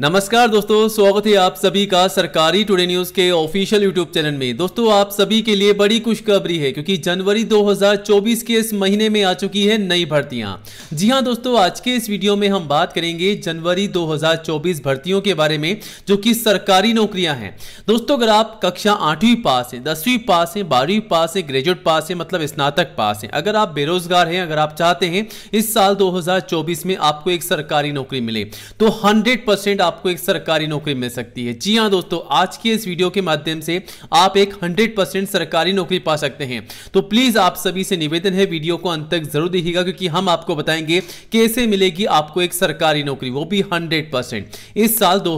नमस्कार दोस्तों स्वागत है आप सभी का सरकारी टुडे न्यूज के ऑफिशियल यूट्यूब चैनल में दोस्तों आप सभी के लिए बड़ी खुशखबरी है क्योंकि जनवरी 2024 के इस महीने में आ चुकी है नई भर्तियां जी हां दोस्तों आज के इस वीडियो में हम बात करेंगे जनवरी 2024 भर्तियों के बारे में जो कि सरकारी नौकरियां हैं दोस्तों अगर आप कक्षा आठवीं पास है दसवीं पास है बारहवीं पास है ग्रेजुएट पास है मतलब स्नातक पास है अगर आप बेरोजगार हैं अगर आप चाहते हैं इस साल दो में आपको एक सरकारी नौकरी मिले तो हंड्रेड आपको एक सरकारी नौकरी मिल सकती है जी हाँ दोस्तों आज की इस वीडियो के माध्यम से आप एक हंड्रेड परसेंट सरकारी नौकरी पा सकते हैं तो प्लीज आप सभी से निवेदन है वीडियो को अंत तक जरूर देखिएगा क्योंकि हम आपको बताएंगे कैसे मिलेगी आपको एक सरकारी नौकरी वो भी हंड्रेड इस साल दो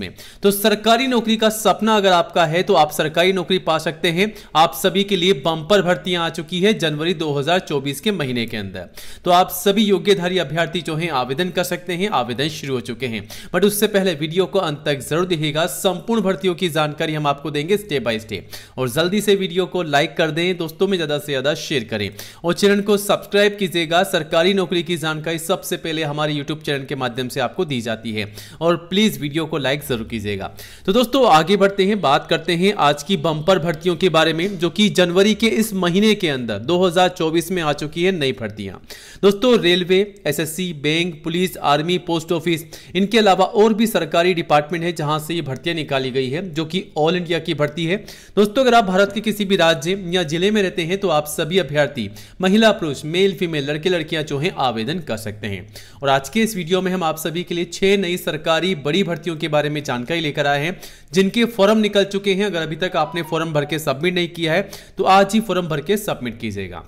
में तो सरकारी नौकरी का सपना अगर आपका है तो आप सरकारी नौकरी पा सकते हैं आप सभी के लिए बंपर भर्तियां आ चुकी है जनवरी 2024 के महीने के अंदर तो आप सभी योग्यधारी अभ्यर्थी जो हैं आवेदन कर सकते हैं आवेदन शुरू हो चुके हैं बट उससे पहले वीडियो को अंत तक जरूर देखिएगा संपूर्ण भर्तियों की जानकारी हम आपको देंगे स्टेप बाय स्टेप और जल्दी से वीडियो को लाइक कर दें दोस्तों में ज़्यादा से ज़्यादा शेयर करें और चैनल को सब्सक्राइब कीजिएगा सरकारी नौकरी की जानकारी सबसे पहले हमारे यूट्यूब चैनल के माध्यम से आपको दी जाती है और प्लीज़ वीडियो को लाइक ज़रूर कीजिएगा तो दोस्तों आगे बढ़ते हैं बात करते हैं आज की बंपर भर्तियों के बारे में जो कि जनवरी के इस महीने के अंदर 2024 में आ चुकी है नई भर्तियां दोस्तों railway SSC bank police army post office इनके अलावा और भी सरकारी डिपार्टमेंट है जहां से ये भर्तियां निकाली गई है जो कि ऑल इंडिया की भर्ती है दोस्तों अगर आप भारत के किसी भी राज्य या जिले में रहते हैं तो आप सभी अभ्यर्थी महिला पुरुष मेल फीमेल लड़के लड़कियां जो है आवेदन कर सकते हैं और आज के इस वीडियो में हम आप सभी के लिए छह नई सरकारी बड़ी भर्तियों के बारे में जानकारी लेकर आए हैं जिनके फॉर्म निकल चुके हैं अगर अभी तक आपने फॉर्म भर के सबमिट नहीं किया है तो आज ही फॉर्म भर के सबमिट कीजिएगा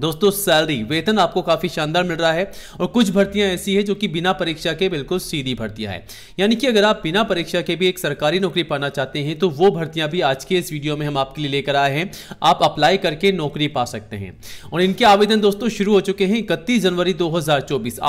दोस्तों सैलरी वेतन आपको काफ़ी शानदार मिल रहा है और कुछ भर्तियां ऐसी हैं जो कि बिना परीक्षा के बिल्कुल सीधी भर्तियां हैं यानी कि अगर आप बिना परीक्षा के भी एक सरकारी नौकरी पाना चाहते हैं तो वो भर्तियां भी आज के इस वीडियो में हम आपके लिए लेकर आए हैं आप अप्लाई करके नौकरी पा सकते हैं और इनके आवेदन दोस्तों शुरू हो चुके हैं इकतीस जनवरी दो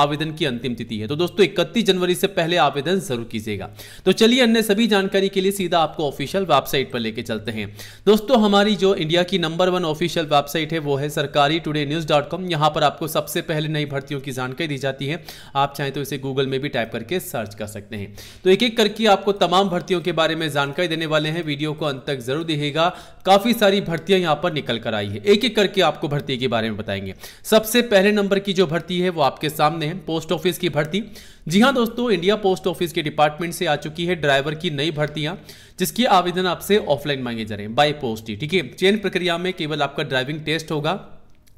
आवेदन की अंतिम तिथि है तो दोस्तों इकतीस जनवरी से पहले आवेदन जरूर कीजिएगा तो चलिए अन्य सभी जानकारी के लिए सीधा आपको ऑफिशियल वेबसाइट पर लेके चलते हैं दोस्तों हमारी जो इंडिया की नंबर वन ऑफिशियल वेबसाइट है वो है सरकारी today today news dot com यहाँ पर आपको सबसे पहले नई भर्तियों की जानकारी दी जाती है आप चाहें तो इसे गूगल में भी टाइप करके सर्च कर सकते हैं तो एक एक करके आपको तमाम भर्तियों के बारे में जानकारी देने वाले हैं वीडियो को अंत तक जरूर देखिएगा काफ़ी सारी भर्तियां यहाँ पर निकल कर आई है एक एक करके आपको भर्ती के बारे में बताएंगे सबसे पहले नंबर की जो भर्ती है वो आपके सामने है पोस्ट ऑफिस की भर्ती जी हाँ दोस्तों इंडिया पोस्ट ऑफिस के डिपार्टमेंट से आ चुकी है ड्राइवर की नई भर्तियां जिसके आवेदन आपसे ऑफलाइन मांगे जा रहे हैं बाय पोस्ट ही ठीक है चयन प्रक्रिया में केवल आपका ड्राइविंग टेस्ट होगा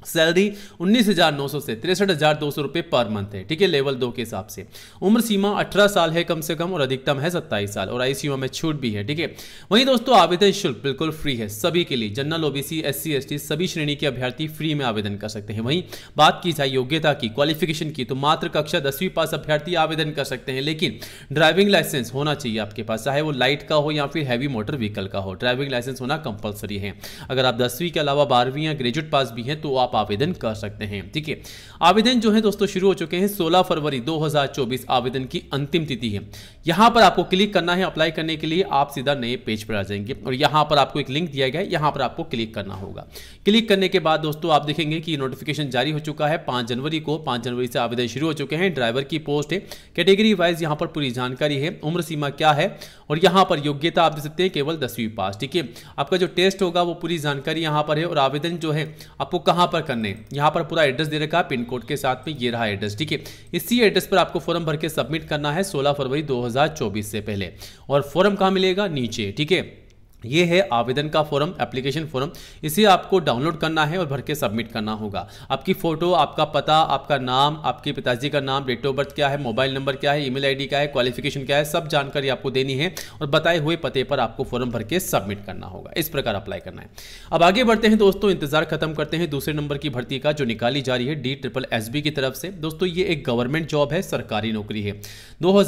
सैलरी उन्नीस हज़ार नौ सौ से तिरसठ हज़ार दो सौ रुपये पर मंथ है ठीक है लेवल दो के हिसाब से उम्र सीमा अठारह साल है कम से कम और अधिकतम है सत्ताईस साल और आई सीमा में छूट भी है ठीक है वहीं दोस्तों आवेदन शुल्क बिल्कुल फ्री है सभी के लिए जनरल ओबीसी एस सी सभी श्रेणी के अभ्यर्थी फ्री में आवेदन कर सकते हैं वहीं बात की जाए योग्यता की क्वालिफिकेशन की तो मात्र कक्षा दसवीं पास अभ्यर्थी आवेदन कर सकते हैं लेकिन ड्राइविंग लाइसेंस होना चाहिए आपके पास चाहे वो लाइट का हो या फिर हैवी मोटर व्हीकल का हो ड्राइविंग लाइसेंस होना कंपलसरी है अगर आप दसवीं के अलावा बारहवीं या ग्रेजुएट पास भी हैं तो आप आप आवेदन कर सकते हैं ठीक है आवेदन जो है दोस्तों शुरू हो चुके हैं 16 फरवरी 2024 आवेदन की अंतिम तिथि है यहां पर आपको क्लिक करना है अप्लाई करने के लिए आप सीधा नए पेज पर आ जाएंगे और यहां पर आपको एक लिंक दिया गया है यहाँ पर आपको क्लिक करना होगा क्लिक करने के बाद दोस्तों आप देखेंगे कि नोटिफिकेशन जारी हो चुका है पांच जनवरी को पांच जनवरी से आवेदन शुरू हो चुके हैं ड्राइवर की पोस्ट है कैटेगरी वाइज यहां पर पूरी जानकारी है उम्र सीमा क्या है और यहां पर योग्यता आप देख सकते हैं केवल दसवीं पास ठीक है आपका जो टेस्ट होगा वो पूरी जानकारी यहां पर है और आवेदन जो है आपको कहां पर पर करने यहाँ पर पूरा एड्रेस दे रखा है पिन कोड के साथ में ये रहा एड्रेस ठीक है इसी एड्रेस पर आपको फॉर्म भर के सबमिट करना है सोलह फरवरी दो से पहले और फॉर्म कहाँ मिलेगा नीचे ठीक है ये है आवेदन का फॉर्म एप्लीकेशन फॉर्म इसे आपको डाउनलोड करना है और भर के सबमिट करना होगा आपकी फ़ोटो आपका पता आपका नाम आपके पिताजी का नाम डेट ऑफ बर्थ क्या है मोबाइल नंबर क्या है ईमेल आईडी क्या है क्वालिफिकेशन क्या है सब जानकारी आपको देनी है और बताए हुए पते पर आपको फॉर्म भर के सबमिट करना होगा इस प्रकार अप्लाई करना है अब आगे बढ़ते हैं दोस्तों इंतजार खत्म करते हैं दूसरे नंबर की भर्ती का जो निकाली जा रही है डी ट्रिपल एस की तरफ से दोस्तों ये एक गवर्नमेंट जॉब है सरकारी नौकरी है दो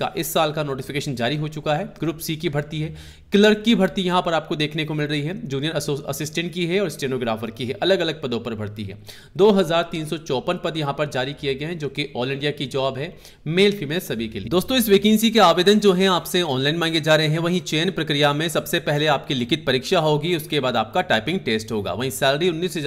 का इस साल का नोटिफिकेशन जारी हो चुका है ग्रुप सी की भर्ती है क्लर्क की भर्ती यहाँ पर आपको देखने को मिल रही है जूनियर असिस्टेंट की है और स्टेनोग्राफर की है अलग अलग पदों पर भर्ती है दो पद यहाँ पर जारी किए गए हैं जो कि ऑल इंडिया की जॉब है मेल फीमेल सभी के लिए दोस्तों इस वैकेंसी के आवेदन जो है आपसे ऑनलाइन मांगे जा रहे हैं वहीं चयन प्रक्रिया में सबसे पहले आपकी लिखित परीक्षा होगी उसके बाद आपका टाइपिंग टेस्ट होगा वहीं सैलरी उन्नीस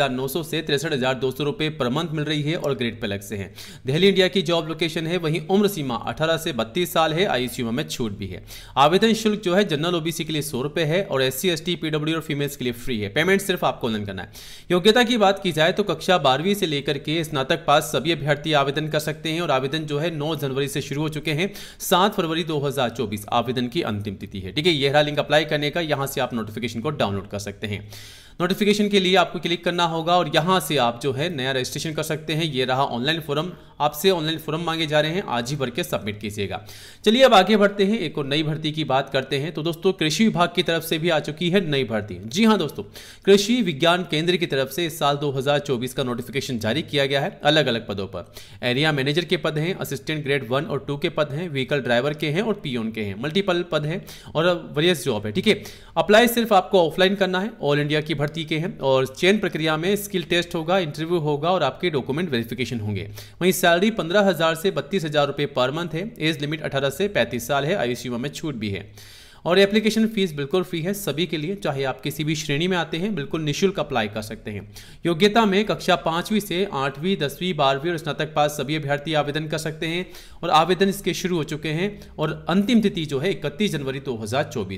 से तिरसठ रुपए पर मंथ मिल रही है और ग्रेड पे अलग से है दिल्ली इंडिया की जॉब लोकेशन है वहीं उम्र सीमा अठारह से बत्तीस साल है आयु सीमा में छूट भी है आवेदन शुल्क जो है जनरल ओबीसी के लिए लिए सौ रुपए है और S C S T PW और फीमेल्स के लिए फ्री है पेमेंट सिर्फ आपको ऑनलाइन करना है योग्यता की बात की जाए तो कक्षा बारहवीं से लेकर के स्नातक पास सभी अभ्यर्थी आवेदन कर सकते हैं और आवेदन जो है नौ जनवरी से शुरू हो चुके हैं सात फरवरी दो आवेदन की अंतिम तिथि है ठीक है यह लिंक अप्लाई करने का यहां से आप नोटिफिकेशन को डाउनलोड कर सकते हैं नोटिफिकेशन के लिए आपको क्लिक करना होगा और यहां से आप जो है नया रजिस्ट्रेशन कर सकते हैं ये रहा ऑनलाइन फॉर्म आपसे ऑनलाइन फॉर्म मांगे जा रहे हैं आज ही भर के सबमिट कीजिएगा चलिए अब आगे बढ़ते हैं एक और नई भर्ती की बात करते हैं तो दोस्तों कृषि विभाग की तरफ से भी आ चुकी है नई भर्ती जी हाँ दोस्तों कृषि विज्ञान केंद्र की तरफ से इस साल दो का नोटिफिकेशन जारी किया गया है अलग अलग पदों पर एरिया मैनेजर के पद हैं असिस्टेंट ग्रेड वन और टू के पद हैं व्हीकल ड्राइवर के हैं और पीओन के हैं मल्टीपल पद हैं और वरियस जॉब है ठीक है अप्लाई सिर्फ आपको ऑफलाइन करना है ऑल इंडिया की भर्ती के हैं और चयन प्रक्रिया में स्किल टेस्ट होगा इंटरव्यू होगा और आपके डॉक्यूमेंट वेरिफिकेशन होंगे वहीं सैलरी पंद्रह हज़ार से बत्तीस हज़ार रुपये पर मंथ है एज लिमिट अठारह से पैंतीस साल है आयुष युवा में छूट भी है और एप्लीकेशन फीस बिल्कुल फ्री है सभी के लिए चाहे आप किसी भी श्रेणी में आते हैं बिल्कुल निःशुल्क अप्लाई कर सकते हैं योग्यता में कक्षा पांचवी से आठवीं दसवीं बारहवीं और स्नातक पास सभी अभ्यर्थी आवेदन कर सकते हैं और आवेदन इसके शुरू हो चुके हैं और अंतिम तिथि जो है इकतीस जनवरी दो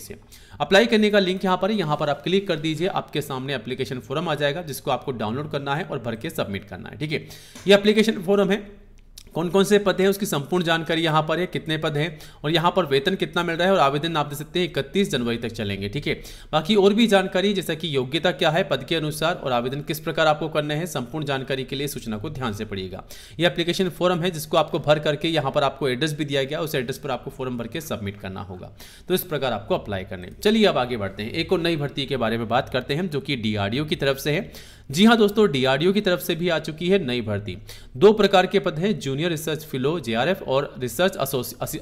है अप्लाई करने का लिंक यहाँ पर है यहाँ पर आप क्लिक कर दीजिए आपके सामने एप्लीकेशन फॉरम आ जाएगा जिसको आपको डाउनलोड करना है और भर के सबमिट करना है ठीक है ये एप्लीकेशन फॉरम है कौन कौन से पद हैं उसकी संपूर्ण जानकारी यहाँ पर है कितने पद हैं और यहाँ पर वेतन कितना मिल रहा है और आवेदन आप दे सकते हैं इकतीस जनवरी तक चलेंगे ठीक है बाकी और भी जानकारी जैसा कि योग्यता क्या है पद के अनुसार और आवेदन किस प्रकार आपको करने हैं संपूर्ण जानकारी के लिए सूचना को ध्यान से पड़ेगा ये एप्लीकेशन फॉर्म है जिसको आपको भर करके यहाँ पर आपको एड्रेस भी दिया गया उस एड्रेस पर आपको फॉर्म भर के सबमिट करना होगा तो इस प्रकार आपको अप्लाई करने चलिए अब आगे बढ़ते हैं एक और नई भर्ती के बारे में बात करते हैं जो कि डीआरडीओ की तरफ से है जी हाँ दोस्तों डीआरडीओ की तरफ से भी आ चुकी है नई भर्ती दो प्रकार के पद हैं junior junior research fellow J R F और रिसर्च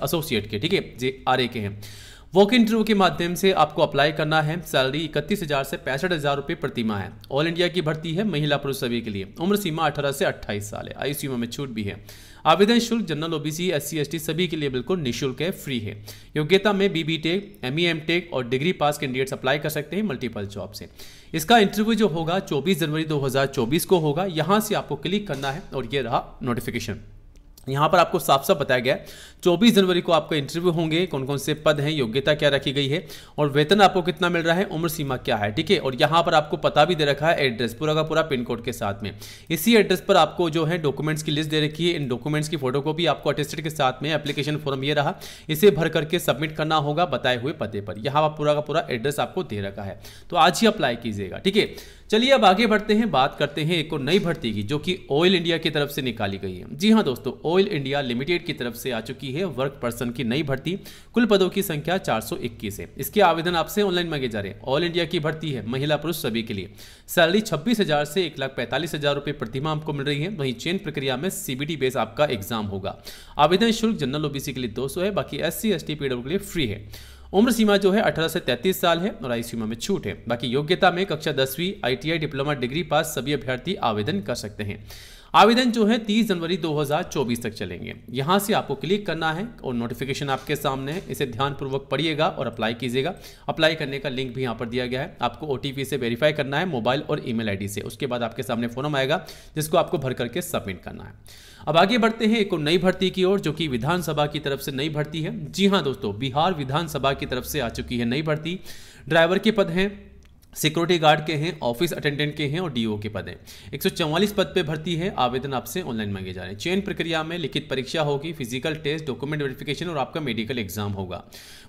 एसोसिएट के ठीक है जे आर ए के हैं वॉक इन इंटरव्यू के माध्यम से आपको अप्लाई करना है सैलरी इकतीस हज़ार से पैंसठ हज़ार रुपये प्रतिमा है ऑल इंडिया की भर्ती है महिला पुरुष सभी के लिए उम्र सीमा अठारह से अट्ठाईस साल है आई सीमा में छूट भी है आवेदन शुल्क जनरल ओबीसी एस सी सभी के लिए बिल्कुल निःशुल्क है फ्री है योग्यता में B B tech M E M tech और डिग्री पास कैंडिडेट्स अप्लाई कर सकते हैं मल्टीपल जॉब से इसका इंटरव्यू जो होगा चौबीस जनवरी दो को होगा यहाँ से आपको क्लिक करना है और ये रहा नोटिफिकेशन यहाँ पर आपको साफ साफ बताया गया है 24 जनवरी को आपका इंटरव्यू होंगे कौन कौन से पद हैं योग्यता क्या रखी गई है और वेतन आपको कितना मिल रहा है उम्र सीमा क्या है ठीक है और यहाँ पर आपको पता भी दे रखा है एड्रेस पूरा का पूरा पिन कोड के साथ में इसी एड्रेस पर आपको जो है डॉक्यूमेंट्स की लिस्ट दे रखी है इन डॉक्यूमेंट्स की फोटो आपको अटेस्टेड के साथ में एप्लीकेशन फॉर्म ये रहा इसे भर करके सबमिट करना होगा बताए हुए पते पर यहाँ पर पूरा का पूरा एड्रेस आपको दे रखा है तो आज ही अप्लाई कीजिएगा ठीक है चलिए अब आगे बढ़ते हैं बात करते हैं एक और नई भर्ती की जो कि ऑयल इंडिया की तरफ से निकाली गई है जी हाँ दोस्तों ऑयल इंडिया लिमिटेड की तरफ से आ चुकी है वर्क पर्सन की नई भर्ती कुल पदों की संख्या 421 है इसके आवेदन आपसे ऑनलाइन मांगे जा रहे हैं ऑयल इंडिया की भर्ती है महिला पुरुष सभी के लिए सैलरी छब्बीस हजार से एक लाख पैंतालीस हजार प्रतिमा आपको मिल रही है वहीं चयन प्रक्रिया में सीबीटी बेस आपका एग्जाम होगा आवेदन शुल्क जनरल ओबीसी के लिए दो है बाकी एस सी के लिए फ्री है उम्र सीमा जो है अठारह से तैतीस साल है और आयु सीमा में छूट है बाकी योग्यता में कक्षा दसवीं आईटीआई डिप्लोमा डिग्री पास सभी अभ्यर्थी आवेदन कर सकते हैं आवेदन जो है 30 जनवरी 2024 तक चलेंगे यहाँ से आपको क्लिक करना है और नोटिफिकेशन आपके सामने है इसे ध्यानपूर्वक पढ़िएगा और अप्लाई कीजिएगा अप्लाई करने का लिंक भी यहाँ पर दिया गया है आपको ओ से वेरीफाई करना है मोबाइल और ईमेल आईडी से उसके बाद आपके सामने फॉर्म आएगा जिसको आपको भर करके सबमिट करना है अब आगे बढ़ते हैं एक और नई भर्ती की ओर जो कि विधानसभा की तरफ से नई भर्ती है जी हाँ दोस्तों बिहार विधानसभा की तरफ से आ चुकी है नई भर्ती ड्राइवर के पद हैं सिक्योरिटी गार्ड के हैं ऑफिस अटेंडेंट के हैं और डीओ के पद हैं एक पद पे भर्ती है आवेदन आपसे ऑनलाइन मांगे जा रहे हैं चयन प्रक्रिया में लिखित परीक्षा होगी फिजिकल टेस्ट डॉक्यूमेंट वेरिफिकेशन और आपका मेडिकल एग्जाम होगा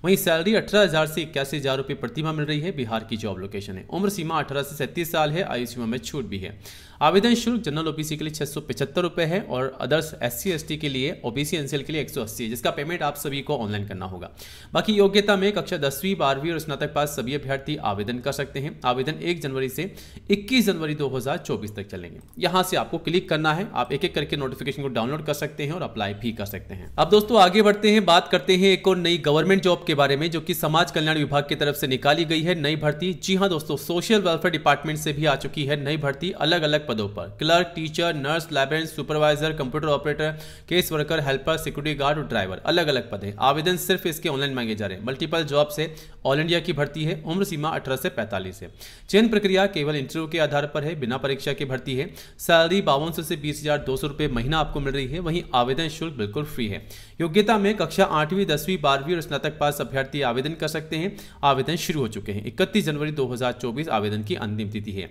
वहीं सैलरी 18,000 से इक्यासी हज़ार रुपये प्रतिमा मिल रही है बिहार की जॉब लोकेशन है उम्र सीमा अठारह से सैंतीस साल है आयु सीमा में छूट भी है आवेदन शुल्क जनरल ओबीसी के लिए छह सौ पिछहत्तर रुपए है और अदर्स एस सी के लिए ओबीसी एनसीएल के लिए एक सौ अस्सी है जिसका पेमेंट आप सभी को ऑनलाइन करना होगा बाकी योग्यता में कक्षा दसवीं बारहवीं और स्नातक पास सभी अभ्यर्थी आवेदन कर सकते हैं आवेदन एक जनवरी से इक्कीस जनवरी दो तक चलेंगे यहाँ से आपको क्लिक करना है आप एक एक करके नोटिफिकेशन को डाउनलोड कर सकते हैं और अप्लाई भी कर सकते हैं अब दोस्तों आगे बढ़ते हैं बात करते हैं एक और नई गवर्नमेंट जॉब के बारे में जो कि समाज कल्याण विभाग की तरफ से निकाली गई है नई भर्ती जी हाँ दोस्तों सोशल वेलफेयर डिपार्टमेंट से भी आ चुकी है नई भर्ती अलग अलग पदों पर clerk teacher nurse librarian supervisor computer operator case worker helper security guard और ड्राइवर अलग अलग पद हैं आवेदन सिर्फ इसके ऑनलाइन मांगे जा रहे हैं मल्टीपल जॉब से ऑल इंडिया की भर्ती है उम्र सीमा अठारह से पैंतालीस है चयन प्रक्रिया केवल इंटरव्यू के आधार पर है बिना परीक्षा की भर्ती है सैलरी बावन से बीस हजार दो सौ रुपये महीना आपको मिल रही है वहीं आवेदन शुल्क बिल्कुल फ्री है योग्यता में कक्षा आठवीं दसवीं बारहवीं और स्नातक पास अभ्यर्थी आवेदन कर सकते हैं आवेदन शुरू हो चुके हैं इकतीस जनवरी दो आवेदन की अंतिम तिथि है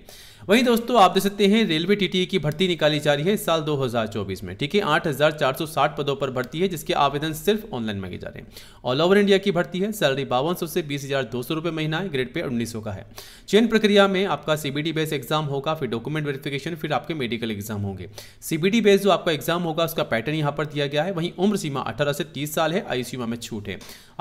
वहीं दोस्तों आप देख सकते हैं रेलवे टीटीई की भर्ती निकाली जा रही है साल 2024 में ठीक है 8,460 पदों पर भर्ती है जिसके आवेदन सिर्फ ऑनलाइन मांगे जा रहे हैं ऑल ओवर इंडिया की भर्ती है सैलरी बावन से बीस हज़ार दो सौ महीना है ग्रेड पे उन्नीस का है चयन प्रक्रिया में आपका सीबीडी बेस एग्जाम होगा फिर डॉक्यूमेंट वेरिफिकेशन फिर आपके मेडिकल एग्जाम होंगे सीबीडी बेस जो आपका एग्जाम होगा उसका पैटर्न यहाँ पर दिया गया है वहीं उम्र सीमा अठारह से तीस साल है आई सीमा में छूट है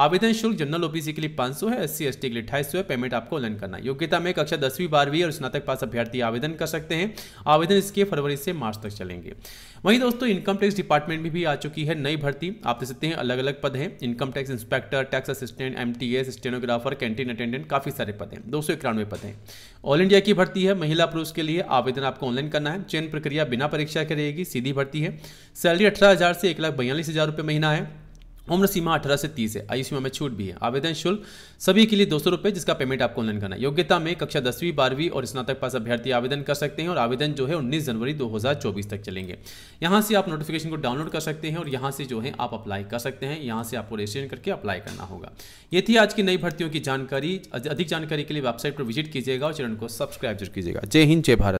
आवेदन शुल्क जनरल ओबीसी के लिए पांच है एस सी के लिए अट्ठाईस है पेमेंट आपको ऑनलाइन करना योग्यता में कक्षा दसवीं बारहवीं और स्नातक पास अभ्यर्थी अभ्यर्थी आवेदन कर सकते हैं आवेदन इसके फरवरी से मार्च तक चलेंगे वहीं दोस्तों इनकम टैक्स डिपार्टमेंट में भी आ चुकी है नई भर्ती आप देख सकते हैं अलग अलग पद हैं income tax inspector tax assistant M stenographer canteen attendant काफी सारे पद हैं दो सौ पद हैं ऑल इंडिया की भर्ती है महिला पुरुष के लिए आवेदन आपको ऑनलाइन करना है चयन प्रक्रिया बिना परीक्षा के रहेगी सीधी भर्ती है सैलरी अठारह से एक लाख महीना है उम्र सीमा अठारह से तीस है आयु सीमा में छूट भी है आवेदन शुल्क सभी के लिए दो सौ रुपये जिसका पेमेंट आपको ऑनलाइन करना है योग्यता में कक्षा दसवीं बारहवीं और स्नातक पास अभ्यर्थी आवेदन कर सकते हैं और आवेदन जो है उन्नीस जनवरी दो हज़ार चौबीस तक चलेंगे यहाँ से आप नोटिफिकेशन को डाउनलोड कर सकते हैं और यहाँ से जो है आप अप्लाई कर सकते हैं यहाँ से आपको रजिस्ट्रेशन करके अप्लाई करना होगा ये थी आज की नई भर्तियों की जानकारी अधिक जानकारी के लिए वेबसाइट पर विजिट कीजिएगा और चैनल को सब्सक्राइब जरूर कीजिएगा जय हिंद जय भारत